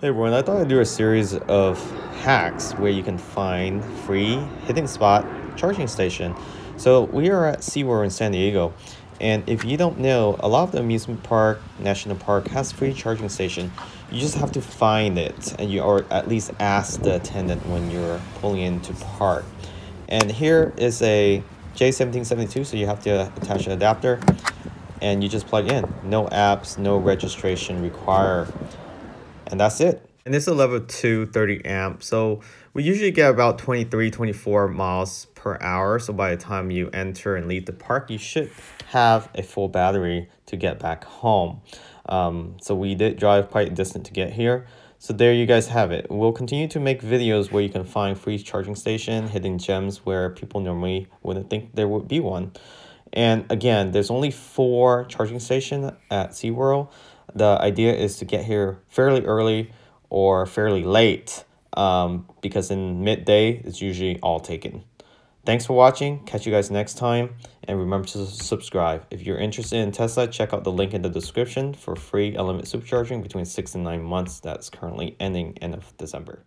Hey everyone, I thought I'd do a series of hacks where you can find free hitting spot charging station. So we are at SeaWorld in San Diego, and if you don't know, a lot of the amusement park, national park has free charging station. You just have to find it, and you are at least ask the attendant when you're pulling into park. And here is a J1772, so you have to attach an adapter, and you just plug in. No apps, no registration required and that's it. And it's a level 2 30 amp. So we usually get about 23, 24 miles per hour. So by the time you enter and leave the park, you should have a full battery to get back home. Um, so we did drive quite distant to get here. So there you guys have it. We'll continue to make videos where you can find free charging station, hidden gems where people normally wouldn't think there would be one. And again, there's only four charging station at SeaWorld the idea is to get here fairly early or fairly late um, because in midday, it's usually all taken. Thanks for watching. Catch you guys next time. And remember to subscribe. If you're interested in Tesla, check out the link in the description for free unlimited supercharging between 6 and 9 months that's currently ending end of December.